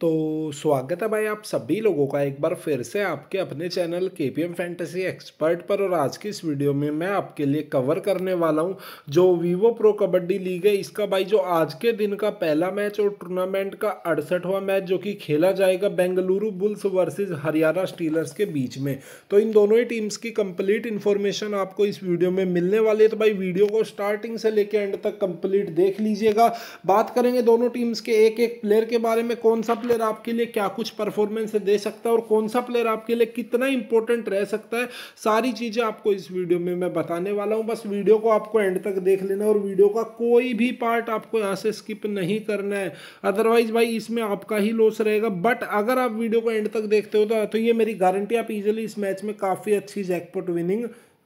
तो स्वागत है भाई आप सभी लोगों का एक बार फिर से आपके अपने चैनल के पी एम फैंटेसी एक्सपर्ट पर और आज की इस वीडियो में मैं आपके लिए कवर करने वाला हूं जो वीवो प्रो कबड्डी लीग है इसका भाई जो आज के दिन का पहला मैच और टूर्नामेंट का अड़सठवा मैच जो कि खेला जाएगा Bengaluru bulls versus Haryana steelers के बीच में तो इन दोनों ही टीम्स की कंप्लीट इन्फॉर्मेशन आपको इस वीडियो में मिलने वाली है तो भाई वीडियो को स्टार्टिंग से लेकर एंड तक कंप्लीट देख लीजिएगा बात करेंगे दोनों टीम्स के एक एक प्लेयर के बारे में कौन सा प्लेयर आपके लिए क्या कुछ परफॉर्मेंस दे सकता है और कौन सा प्लेयर आपके लिए कितना इंपॉर्टेंट रह सकता है सारी चीज़ें आपको इस वीडियो में मैं बताने वाला हूं बस वीडियो को आपको एंड तक देख लेना और वीडियो का कोई भी पार्ट आपको यहां से स्किप नहीं करना है अदरवाइज भाई इसमें आपका ही लॉस रहेगा बट अगर आप वीडियो को एंड तक देखते हो तो, तो ये मेरी गारंटी आप इजिली इस मैच में काफ़ी अच्छी जैकपोट विनिंग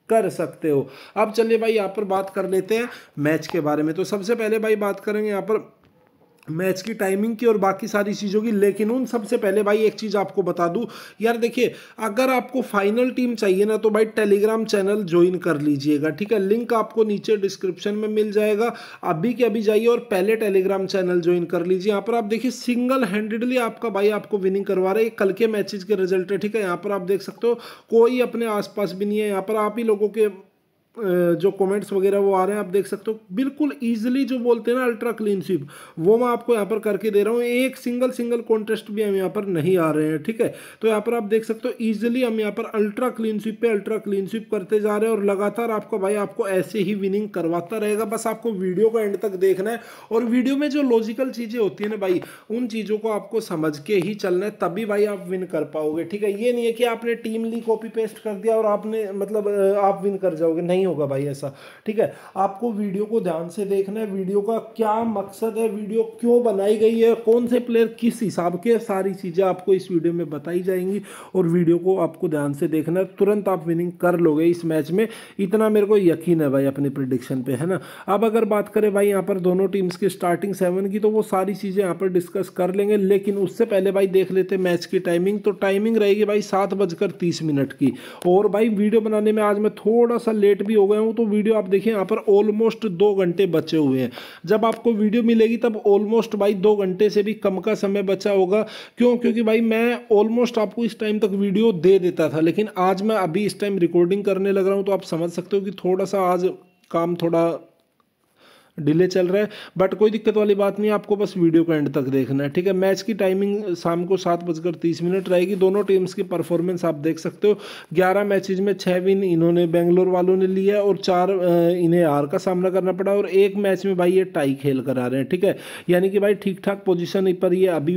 कर सकते हो अब चलिए भाई यहाँ पर बात कर लेते हैं मैच के बारे में तो सबसे पहले भाई बात करेंगे यहाँ पर मैच की टाइमिंग की और बाकी सारी चीज़ों की लेकिन उन सबसे पहले भाई एक चीज़ आपको बता दूं यार देखिए अगर आपको फाइनल टीम चाहिए ना तो भाई टेलीग्राम चैनल ज्वाइन कर लीजिएगा ठीक है लिंक आपको नीचे डिस्क्रिप्शन में मिल जाएगा अभी के अभी जाइए और पहले टेलीग्राम चैनल ज्वाइन कर लीजिए यहाँ पर आप देखिए सिंगल हैंडेडली आपका भाई आपको विनिंग करवा रहा है कल के मैचेज के रिजल्ट है ठीक है यहाँ पर आप देख सकते हो कोई अपने आस भी नहीं है यहाँ पर आप ही लोगों के जो कमेंट्स वगैरह वो आ रहे हैं आप देख सकते हो बिल्कुल ईजिली जो बोलते हैं ना अल्ट्रा क्लीन स्वीप वो मैं आपको यहाँ पर करके दे रहा हूँ एक सिंगल सिंगल कॉन्टेस्ट भी हम यहाँ पर नहीं आ रहे हैं ठीक है तो यहाँ पर आप देख सकते हो ईजिली हम यहाँ पर अल्ट्रा क्लीन स्वीप पे अल्ट्रा क्लीन स्वीप करते जा रहे हैं और लगातार आपका भाई आपको ऐसे ही विनिंग करवाता रहेगा बस आपको वीडियो का एंड तक देखना है और वीडियो में जो लॉजिकल चीज़ें होती है ना भाई उन चीज़ों को आपको समझ के ही चलना है तभी भाई आप विन कर पाओगे ठीक है ये नहीं है कि आपने टीम ली कॉपी पेस्ट कर दिया और आपने मतलब आप विन कर जाओगे नहीं नहीं होगा भाई ऐसा ठीक है आपको वीडियो को ध्यान से देखना है वीडियो का क्या मकसद है वीडियो क्यों बनाई गई है कौन से प्लेयर किस हिसाब के सारी चीज़ें आपको इस वीडियो में बताई जाएंगी और वीडियो को आपको ध्यान से देखना है तुरंत आप विनिंग कर लोगे इस मैच में इतना मेरे को यकीन है भाई अपने प्रिडिक्शन पर है ना अब अगर बात करें भाई यहाँ पर दोनों टीम्स की स्टार्टिंग सेवन की तो वो सारी चीज़ें यहाँ पर डिस्कस कर लेंगे लेकिन उससे पहले भाई देख लेते मैच की टाइमिंग तो टाइमिंग रहेगी भाई सात बजकर तीस मिनट की और भाई वीडियो बनाने में आज मैं थोड़ा सा लेट भी भी हो गए हो तो वीडियो आप देखें यहाँ पर ऑलमोस्ट दो घंटे बचे हुए हैं जब आपको वीडियो मिलेगी तब ऑलमोस्ट भाई दो घंटे से भी कम का समय बचा होगा क्यों क्योंकि भाई मैं ऑलमोस्ट आपको इस टाइम तक वीडियो दे देता था लेकिन आज मैं अभी इस टाइम रिकॉर्डिंग करने लग रहा हूँ तो आप समझ सकते हो कि थोड़ा सा आज काम थोड़ा डिले चल रहा है बट कोई दिक्कत वाली बात नहीं आपको बस वीडियो को एंड तक देखना है ठीक है मैच की टाइमिंग शाम को सात बजकर तीस मिनट रहेगी दोनों टीम्स की परफॉर्मेंस आप देख सकते हो ग्यारह मैचेज में छः विन इन्होंने बेंगलोर वालों ने लिया और चार इन्हें हार का सामना करना पड़ा और एक मैच में भाई ये टाई खेल कर आ रहे हैं ठीक है यानी कि भाई ठीक ठाक पोजिशन पर ये अभी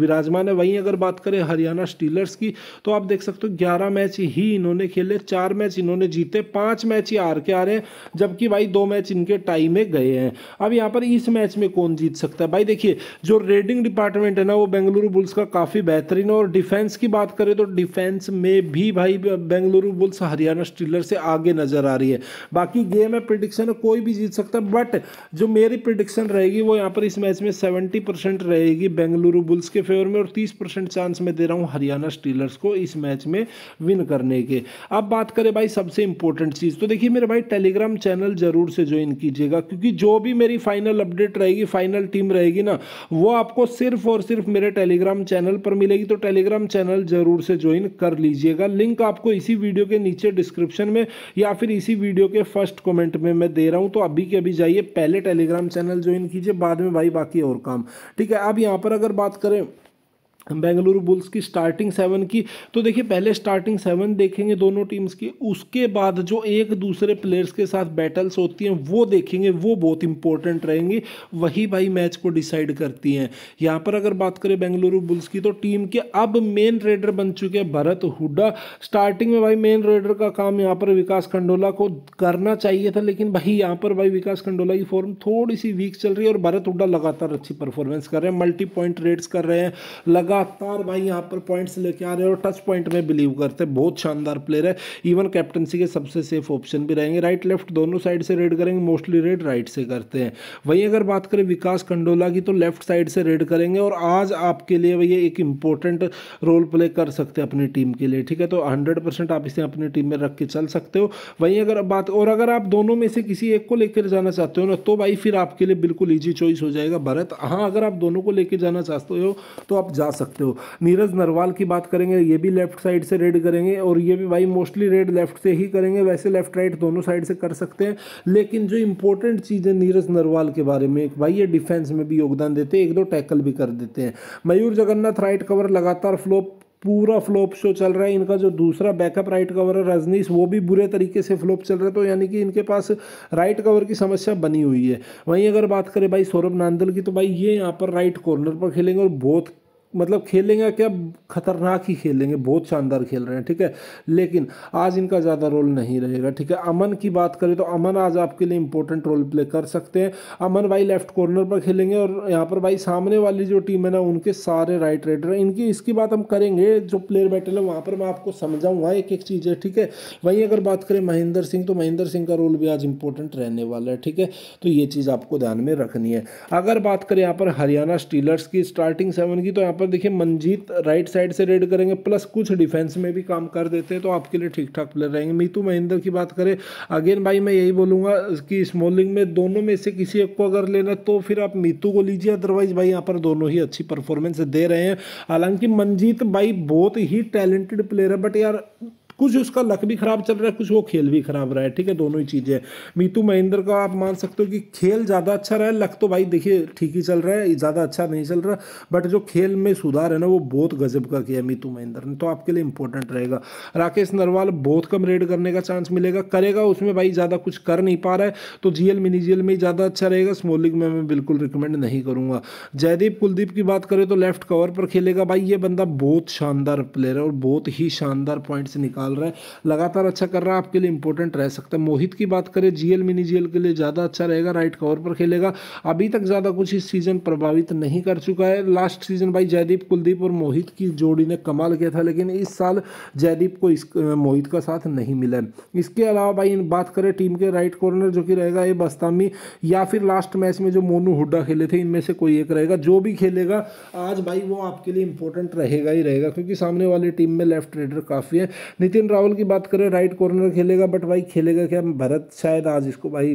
विराजमान है वहीं अगर बात करें हरियाणा स्टीलर्स की तो आप देख सकते हो ग्यारह मैच ही इन्होंने खेले चार मैच इन्होंने जीते पाँच मैच ही हार के आ रहे हैं जबकि भाई दो मैच इनके टाई में गए हैं अब यहाँ पर इस मैच में कौन जीत सकता है भाई देखिए जो रेडिंग डिपार्टमेंट है ना वो बेंगलुरु बुल्स का काफ़ी बेहतरीन है और डिफेंस की बात करें तो डिफेंस में भी भाई बेंगलुरु बुल्स हरियाणा स्टीलर से आगे नजर आ रही है बाकी गेम है प्रिडिक्शन कोई भी जीत सकता है बट जो मेरी प्रिडिक्शन रहेगी वो यहाँ पर इस मैच में सेवेंटी रहेगी बेंगलुरु बुल्स के फेवर में और तीस चांस मैं दे रहा हूँ हरियाणा स्टीलर्स को इस मैच में विन करने के अब बात करें भाई सबसे इंपॉर्टेंट चीज़ तो देखिए मेरे भाई टेलीग्राम चैनल जरूर से ज्वाइन कीजिएगा क्योंकि क्योंकि जो भी मेरी फाइनल अपडेट रहेगी फाइनल टीम रहेगी ना वो आपको सिर्फ और सिर्फ मेरे टेलीग्राम चैनल पर मिलेगी तो टेलीग्राम चैनल जरूर से ज्वाइन कर लीजिएगा लिंक आपको इसी वीडियो के नीचे डिस्क्रिप्शन में या फिर इसी वीडियो के फर्स्ट कॉमेंट में मैं दे रहा हूँ तो अभी के अभी जाइए पहले टेलीग्राम चैनल ज्वाइन कीजिए बाद में भाई बाकी और काम ठीक है अब यहाँ पर अगर बात करें बेंगलुरु बुल्स की स्टार्टिंग सेवन की तो देखिए पहले स्टार्टिंग सेवन देखेंगे दोनों टीम्स की उसके बाद जो एक दूसरे प्लेयर्स के साथ बैटल्स होती हैं वो देखेंगे वो बहुत इंपॉर्टेंट रहेंगी वही भाई मैच को डिसाइड करती हैं यहाँ पर अगर बात करें बेंगलुरु बुल्स की तो टीम के अब मेन रेडर बन चुके हैं भरत हुडा स्टार्टिंग में भाई मेन रेडर का काम यहाँ पर विकास खंडोला को करना चाहिए था लेकिन भाई यहाँ पर भाई विकास खंडोला की फॉर्म थोड़ी सी वीक चल रही है और भरत हुडा लगातार अच्छी परफॉर्मेंस कर रहे हैं मल्टी पॉइंट रेड्स कर रहे हैं लगा लगातार भाई यहाँ पर पॉइंट्स लेके आ रहे हैं और टच पॉइंट में बिलीव करते हैं बहुत शानदार प्लेयर है इवन कैप्टनसी के सबसे सेफ ऑप्शन भी रहेंगे राइट लेफ्ट दोनों साइड से रेड करेंगे मोस्टली रेड राइट से करते हैं वहीं अगर बात करें विकास कंडोला की तो लेफ्ट साइड से रेड करेंगे और आज आपके लिए भैया एक इंपॉर्टेंट रोल प्ले कर सकते हैं अपनी टीम के लिए ठीक है तो हंड्रेड आप इसे अपनी टीम में रख के चल सकते हो वहीं अगर बात और अगर आप दोनों में से किसी एक को लेकर जाना चाहते हो ना तो भाई फिर आपके लिए बिल्कुल ईजी चॉइस हो जाएगा भारत हाँ अगर आप दोनों को लेकर जाना चाहते हो तो आप जा सकते सकते हो नीरज नरवाल की बात करेंगे ये भी लेफ्ट साइड से रेड करेंगे और ये भी भाई मोस्टली रेड लेफ्ट से ही करेंगे वैसे लेफ्ट राइट दोनों साइड से कर सकते हैं लेकिन जो इंपॉर्टेंट चीज़ है नीरज नरवाल के बारे में भाई ये डिफेंस में भी योगदान देते हैं एक दो टैकल भी कर देते हैं मयूर जगन्नाथ राइट कवर लगातार फ्लोप पूरा फ्लॉप शो चल रहा है इनका जो दूसरा बैकअप राइट कवर है रजनीश वो भी बुरे तरीके से फ्लॉप चल रहा है तो यानी कि इनके पास राइट कवर की समस्या बनी हुई है वहीं अगर बात करें भाई सौरभ नांदल की तो भाई ये यहाँ पर राइट कॉर्नर पर खेलेंगे और बहुत मतलब खेलेंगे क्या खतरनाक ही खेलेंगे बहुत शानदार खेल रहे हैं ठीक है लेकिन आज इनका ज़्यादा रोल नहीं रहेगा ठीक है अमन की बात करें तो अमन आज आपके लिए इंपॉर्टेंट रोल प्ले कर सकते हैं अमन भाई लेफ्ट कॉर्नर पर खेलेंगे और यहाँ पर भाई सामने वाली जो टीम है ना उनके सारे राइट राइटर इनकी इसकी बात हम करेंगे जो प्लेयर बैटर है वहाँ पर मैं आपको समझाऊँगा एक एक चीज़ है ठीक है वहीं अगर बात करें महेंद्र सिंह तो महेंद्र सिंह का रोल भी आज इंपॉर्टेंट रहने वाला है ठीक है तो ये चीज़ आपको ध्यान में रखनी है अगर बात करें यहाँ पर हरियाणा स्टीलर्स की स्टार्टिंग सेवन की तो यहाँ पर देखिए मंजीत राइट साइड से रेड करेंगे प्लस कुछ डिफेंस में भी काम कर देते हैं तो आपके लिए ठीक ठाक प्लेयर रहेंगे मीतू महेंद्र की बात करें अगेन भाई मैं यही बोलूँगा कि स्मॉलिंग में दोनों में से किसी एक को अगर लेना तो फिर आप मीतू को लीजिए अदरवाइज भाई यहाँ पर दोनों ही अच्छी परफॉर्मेंस दे रहे हैं हालांकि मनजीत भाई बहुत ही टैलेंटेड प्लेयर है बट यार कुछ उसका लक भी खराब चल रहा है कुछ वो खेल भी खराब रहा है ठीक है दोनों ही चीज़ें मीतू महेंद्र का आप मान सकते हो कि खेल ज़्यादा अच्छा रहा है लक तो भाई देखिए ठीक ही चल रहा है ज़्यादा अच्छा नहीं चल रहा बट जो खेल में सुधार है ना वो बहुत गजब का किया मीतू महेंद्र ने तो आपके लिए इंपॉर्टेंट रहेगा राकेश नरवाल बहुत कम रेड करने का चांस मिलेगा करेगा उसमें भाई ज़्यादा कुछ कर नहीं पा रहा है तो जीएल मिनी जीएल में ज़्यादा अच्छा रहेगा स्मॉल लीग में मैं बिल्कुल रिकमेंड नहीं करूँगा जयदीप कुलदीप की बात करें तो लेफ्ट कवर पर खेलेगा भाई ये बंदा बहुत शानदार प्लेयर है और बहुत ही शानदार पॉइंट्स निकाल डाल रहा है लगातार अच्छा कर रहा है आपके लिए इंपॉर्टेंट रह सकता है मोहित की बात करें जीएल मिनी जीएल के लिए ज़्यादा अच्छा रहेगा राइट कवर पर खेलेगा अभी तक ज़्यादा कुछ इस सीज़न प्रभावित नहीं कर चुका है लास्ट सीज़न भाई जयदीप कुलदीप और मोहित की जोड़ी ने कमाल किया था लेकिन इस साल जयदीप को इस मोहित का साथ नहीं मिला इसके अलावा भाई बात करें टीम के राइट कॉर्नर जो कि रहेगा ये बस्तामी या फिर लास्ट मैच में जो मोनू हुड्डा खेले थे इनमें से कोई एक रहेगा जो भी खेलेगा आज भाई वो आपके लिए इंपॉर्टेंट रहेगा ही रहेगा क्योंकि सामने वाली टीम में लेफ्ट रेडर काफ़ी है नितिन नितिन रावल की बात करें राइट कॉर्नर खेलेगा बट भाई खेलेगा क्या भारत शायद आज इसको भाई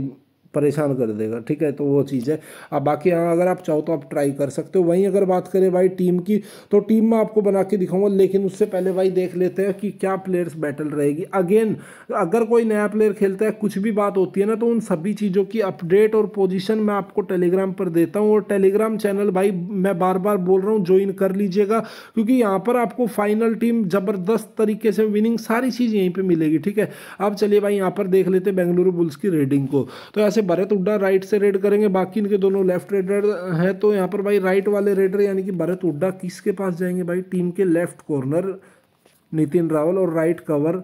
परेशान कर देगा ठीक है तो वो चीज़ है अब बाकी हाँ अगर आप चाहो तो आप ट्राई कर सकते हो वहीं अगर बात करें भाई टीम की तो टीम में आपको बना के दिखाऊंगा लेकिन उससे पहले भाई देख लेते हैं कि क्या प्लेयर्स बैटल रहेगी अगेन अगर कोई नया प्लेयर खेलता है कुछ भी बात होती है ना तो उन सभी चीज़ों की अपडेट और पोजिशन मैं आपको टेलीग्राम पर देता हूँ और टेलीग्राम चैनल भाई मैं बार बार बोल रहा हूँ ज्वाइन कर लीजिएगा क्योंकि यहाँ पर आपको फाइनल टीम ज़बरदस्त तरीके से विनिंग सारी चीज़ यहीं पर मिलेगी ठीक है अब चलिए भाई यहाँ पर देख लेते हैं बेंगलुरु बुल्स की रेडिंग को तो ऐसे भरत उड्डा राइट से रेड करेंगे बाकी इनके दोनों लेफ्ट रेडर हैं तो यहाँ पर भाई राइट वाले रेडर यानी कि भरत उड्डा किसके पास जाएंगे भाई टीम के लेफ्ट कॉर्नर नितिन रावल और राइट कवर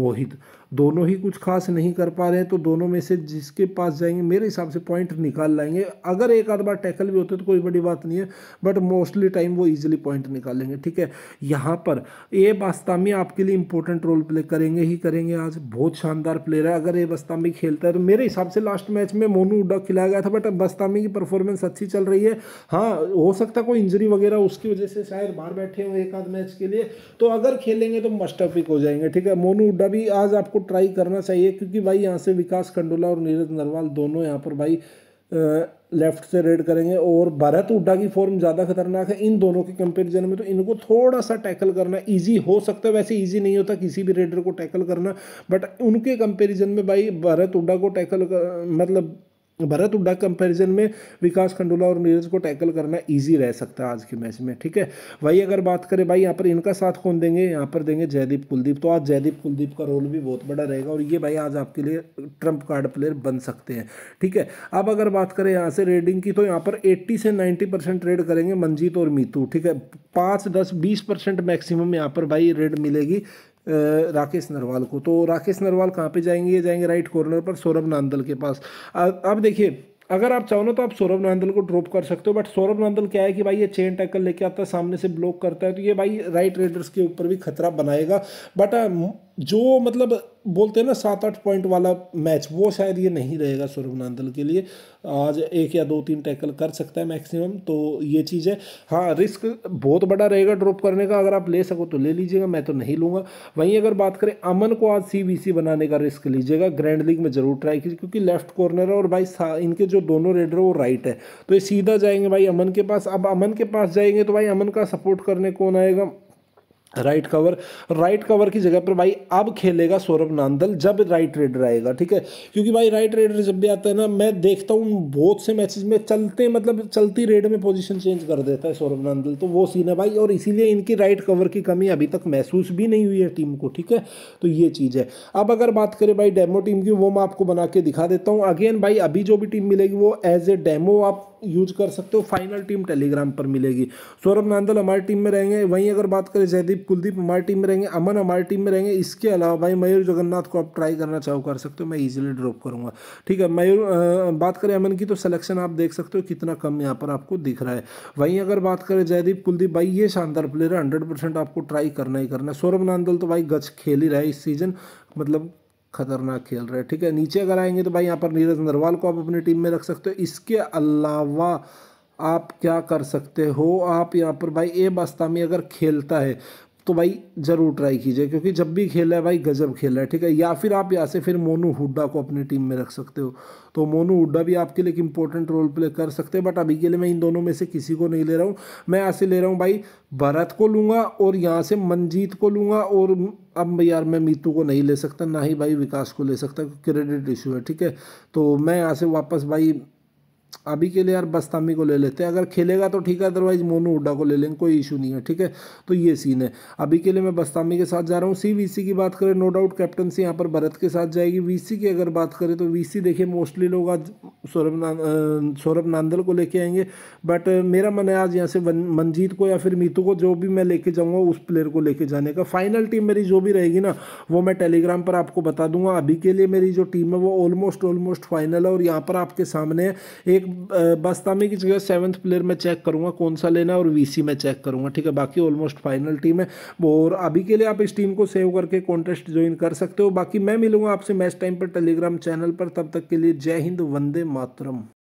मोहित दोनों ही कुछ खास नहीं कर पा रहे हैं तो दोनों में से जिसके पास जाएंगे मेरे हिसाब से पॉइंट निकाल लाएंगे अगर एक आध बार टैकल भी होते तो कोई बड़ी बात नहीं है बट मोस्टली टाइम वो ईजिली पॉइंट निकालेंगे ठीक है यहाँ पर ए बास्तामी आपके लिए इंपॉर्टेंट रोल प्ले करेंगे ही करेंगे आज बहुत शानदार प्लेयर है अगर ए बस्तामी खेलता है तो मेरे हिसाब से लास्ट मैच में मोनू उडा खिलाया गया था बट बस्तामी की परफॉर्मेंस अच्छी चल रही है हाँ हो सकता है कोई इंजरी वगैरह उसकी वजह से शायद बाहर बैठे हुए एक आध मैच के लिए तो अगर खेलेंगे तो मस्ट हो जाएंगे ठीक है मोनू उड्डा भी आज आपको आपको ट्राई करना चाहिए क्योंकि भाई यहाँ से विकास खंडोला और नीरज नरवाल दोनों यहाँ पर भाई लेफ्ट से रेड करेंगे और भारत हुड्डा की फॉर्म ज़्यादा खतरनाक है इन दोनों के कंपेरिजन में तो इनको थोड़ा सा टैकल करना इजी हो सकता है वैसे इजी नहीं होता किसी भी रेडर को टैकल करना बट उनके कंपेरिजन में भाई भारत हुड्डा को टैकल कर, मतलब भरत हुड्डा कंपैरिजन में विकास खंडूला और नीरज को टैकल करना इजी रह सकता है आज के मैच में ठीक है वही अगर बात करें भाई यहाँ पर इनका साथ कौन देंगे यहाँ पर देंगे जयदीप कुलदीप तो आज जयदीप कुलदीप का रोल भी बहुत बड़ा रहेगा और ये भाई आज आपके लिए ट्रंप कार्ड प्लेयर बन सकते हैं ठीक है अब अगर बात करें यहाँ से रेडिंग की तो यहाँ पर एट्टी से नाइन्टी परसेंट रेड करेंगे मंजीत और मीतू ठीक है पाँच दस बीस परसेंट मैक्सिमम यहाँ पर भाई रेड मिलेगी राकेश नरवाल को तो राकेश नरवाल कहाँ पे जाएंगे ये जाएंगे राइट कॉर्नर पर सौरभ नांदल के पास अब देखिए अगर आप चाहो ना तो आप सौरभ नांदल को ड्रॉप कर सकते हो बट सौरभ नांदल क्या है कि भाई ये चेन टैकल लेके आता है सामने से ब्लॉक करता है तो ये भाई राइट रेडर्स के ऊपर भी खतरा बनाएगा बट जो मतलब बोलते हैं ना सात आठ पॉइंट वाला मैच वो शायद ये नहीं रहेगा सौरभ नांदल के लिए आज एक या दो तीन टैकल कर सकता है मैक्सिमम तो ये चीज़ है हाँ रिस्क बहुत बड़ा रहेगा ड्रॉप करने का अगर आप ले सको तो ले लीजिएगा मैं तो नहीं लूँगा वहीं अगर बात करें अमन को आज सी बनाने का रिस्क लीजिएगा ग्रैंड लीग में ज़रूर ट्राई कीजिए क्योंकि लेफ्ट कॉर्नर है और भाई इनके जो दोनों रेडर है वो राइट है तो ये सीधा जाएंगे भाई अमन के पास अब अमन के पास जाएंगे तो भाई अमन का सपोर्ट करने कौन आएगा राइट कवर राइट कवर की जगह पर भाई अब खेलेगा सौरभ नांदल जब राइट रेडर आएगा ठीक है क्योंकि भाई राइट रेडर जब भी आता है ना मैं देखता हूँ बहुत से मैचेस में चलते मतलब चलती रेड में पोजीशन चेंज कर देता है सौरभ नांदल तो वो सीन है भाई और इसीलिए इनकी राइट कवर की कमी अभी तक महसूस भी नहीं हुई है टीम को ठीक है तो ये चीज़ है अब अगर बात करें भाई डेमो टीम की वो मैं आपको बना के दिखा देता हूँ अगेन भाई अभी जो भी टीम मिलेगी वो एज ए डेमो आप यूज कर सकते हो फाइनल टीम टेलीग्राम पर मिलेगी सौरभ नांदल हमारी टीम में रहेंगे वहीं अगर बात करें जयदीप संदीप कुलदीप हमारी टीम में रहेंगे अमन हमारी टीम में रहेंगे इसके अलावा भाई मयूर जगन्नाथ को आप ट्राई करना चाहो कर सकते हो मैं इजीली ड्रॉप करूंगा ठीक है मयूर बात करें अमन की तो सलेक्शन आप देख सकते हो कितना कम यहाँ पर आपको दिख रहा है वहीं अगर बात करें जयदीप कुलदीप भाई ये शानदार प्लेयर है हंड्रेड आपको ट्राई करना ही करना है सौरभ नांदल तो भाई गच खेल ही रहा है इस सीजन मतलब खतरनाक खेल रहे हैं ठीक है नीचे अगर आएंगे तो भाई यहाँ पर नीरज नरवाल को आप अपनी टीम में रख सकते हो इसके अलावा आप क्या कर सकते हो आप यहाँ पर भाई ए बस्तामी अगर खेलता है तो भाई ज़रूर ट्राई कीजिए क्योंकि जब भी खेला है भाई गजब खेला है ठीक है या फिर आप यहाँ से फिर मोनू हुड्डा को अपनी टीम में रख सकते हो तो मोनू हुड्डा भी आपके लिए एक इंपॉर्टेंट रोल प्ले कर सकते हैं बट अभी के लिए मैं इन दोनों में से किसी को नहीं ले रहा हूँ मैं यहाँ से ले रहा हूँ भाई भरत को लूँगा और यहाँ से मनजीत को लूँगा और अब यार मैं मीतू को नहीं ले सकता ना ही भाई विकास को ले सकता क्रेडिट इशू है ठीक है तो मैं यहाँ से वापस भाई अभी के लिए यार बस्तामी को ले लेते हैं अगर खेलेगा तो ठीक है अदरवाइज मोनू हुड्डा को ले लेंगे कोई इशू नहीं है ठीक है तो ये सीन है अभी के लिए मैं बस्तामी के साथ जा रहा हूँ सी की बात करें नो डाउट कैप्टनसी यहाँ पर भरत के साथ जाएगी वी की अगर बात करें तो वी देखिए मोस्टली लोग आज सौरभ सौरभ नांदल को लेके आएंगे बट मेरा मन है आज यहाँ से मनजीत को या फिर मीतू को जो भी मैं लेके जाऊँगा उस प्लेयर को लेके जाने का फाइनल टीम मेरी जो भी रहेगी ना वो मैं टेलीग्राम पर आपको बता दूंगा अभी के लिए मेरी जो टीम है वो ऑलमोस्ट ऑलमोस्ट फाइनल है और यहाँ पर आपके सामने एक बास्तामी की जगह सेवन्थ प्लेयर मैं चेक करूँगा कौन सा लेना है और वीसी में चेक करूँगा ठीक है बाकी ऑलमोस्ट फाइनल टीम है और अभी के लिए आप इस टीम को सेव करके कॉन्टेस्ट ज्वाइन कर सकते हो बाकी मैं मिलूंगा आपसे मैच टाइम पर टेलीग्राम चैनल पर तब तक के लिए जय हिंद वंदे मातरम